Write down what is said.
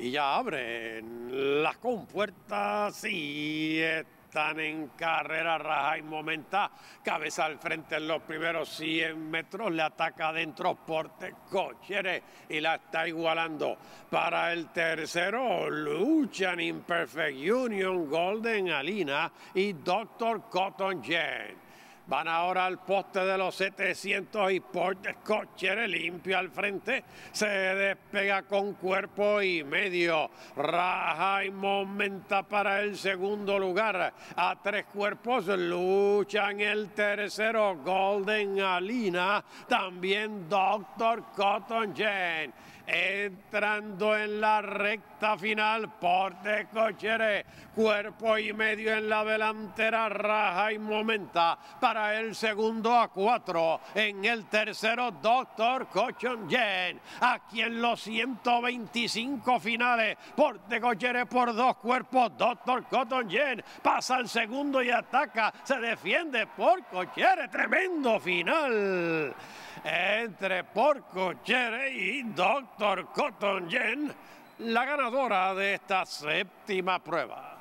y ya abren las compuertas y están en carrera raja y momenta. Cabeza al frente en los primeros 100 metros, le ataca adentro Porte Cochere y la está igualando. Para el tercero, luchan Imperfect Union, Golden Alina y Dr. Cotton Jane. Van ahora al poste de los 700 y porte cochere limpio al frente. Se despega con cuerpo y medio. Raja y Momenta para el segundo lugar. A tres cuerpos luchan el tercero. Golden Alina. También Doctor Cotton Jane. Entrando en la recta final, Porte Cochere, cuerpo y medio en la delantera, raja y momenta para el segundo a cuatro. En el tercero, Doctor Cochon Yen. Aquí en los 125 finales, por de Cochere por dos cuerpos, Doctor Cotton Yen pasa al segundo y ataca. Se defiende por Cochere. Tremendo final entre Porcochere y Doctor Cotton Yen, la ganadora de esta séptima prueba.